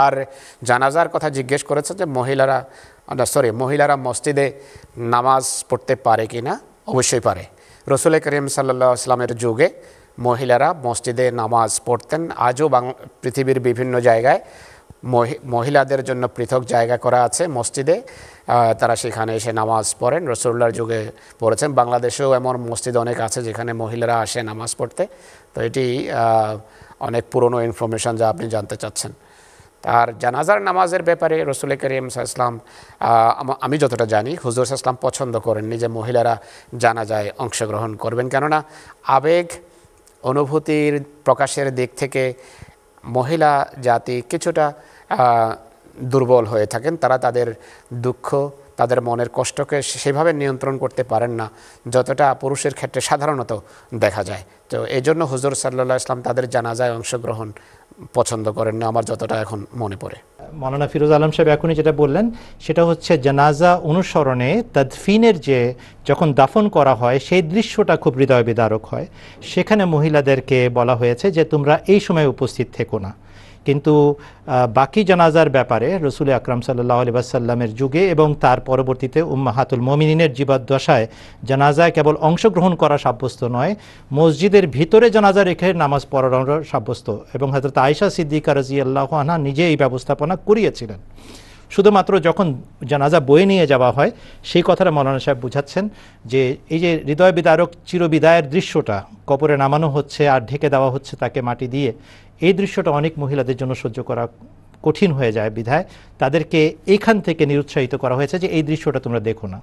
আর জানাজার কথা জিজ্ঞেস করেছে যে মহিলারা সরি মহিলারা মসজিদে নামাজ পড়তে পারে কি না অবশ্যই পারে রসুল করিম সাল্লা ইসলামের যুগে মহিলারা মসজিদে নামাজ পড়তেন আজও পৃথিবীর বিভিন্ন জায়গায় মহিলাদের জন্য পৃথক জায়গা করা আছে মসজিদে তারা সেখানে এসে নামাজ পড়েন রসুল্লার যুগে পড়েছেন বাংলাদেশেও এমন মসজিদ অনেক আছে যেখানে মহিলারা আসে নামাজ পড়তে তো এটি অনেক পুরনো ইনফরমেশান যা আপনি জানতে চাচ্ছেন তার জানাজার নামাজের ব্যাপারে রসুল করিম ইসলাম আমি যতটা জানি হুজুর ইসলাম পছন্দ করেননি যে মহিলারা জানাজায় অংশগ্রহণ করবেন কেননা আবেগ অনুভূতির প্রকাশের দিক থেকে মহিলা জাতি কিছুটা দুর্বল হয়ে থাকেন তারা তাদের দুঃখ তাদের মনের কষ্টকে সেভাবে নিয়ন্ত্রণ করতে পারেন না যতটা পুরুষের ক্ষেত্রে সাধারণত দেখা যায় তো এই জন্য হুজুর সাল্লা ইসলাম তাদের জানাজায় অংশগ্রহণ পছন্দ করেন না আমার যতটা এখন মনে পড়ে মৌলানা ফিরোজ আলম সাহেব এখনই যেটা বললেন সেটা হচ্ছে জানাজা অনুসরণে তাদফিনের যে যখন দাফন করা হয় সেই দৃশ্যটা খুব হৃদয় বিদারক হয় সেখানে মহিলাদেরকে বলা হয়েছে যে তোমরা এই সময় উপস্থিত থেকো না কিন্তু বাকি জানাজার ব্যাপারে রসুল আকরাম সাল্লাহ আলিবাসাল্লামের যুগে এবং তার পরবর্তীতে উম্মাহাতুল মমিনিনের জীবাদ্দশায় জানাজায় কেবল অংশগ্রহণ করা সাব্যস্ত নয় মসজিদের ভিতরে জানাজা রেখে নামাজ পড়ানোর সাব্যস্ত এবং হজরত আয়সা সিদ্দিকা রাজিয়াল্লাহ আনহা নিজে এই ব্যবস্থাপনা করিয়েছিলেন শুধুমাত্র যখন জানাজা বয়ে নিয়ে যাওয়া হয় সেই কথাটা মৌলানা সাহেব বুঝাচ্ছেন যে এই যে হৃদয় বিদারক চিরবিদায়ের দৃশ্যটা কপরে নামানো হচ্ছে আর ঢেকে দেওয়া হচ্ছে তাকে মাটি দিয়ে এই দৃশ্যটা অনেক মহিলাদের জন্য সহ্য করা কঠিন হয়ে যায় বিধায় তাদেরকে এখান থেকে নিরুৎসাহিত করা হয়েছে যে এই দৃশ্যটা তোমরা দেখো না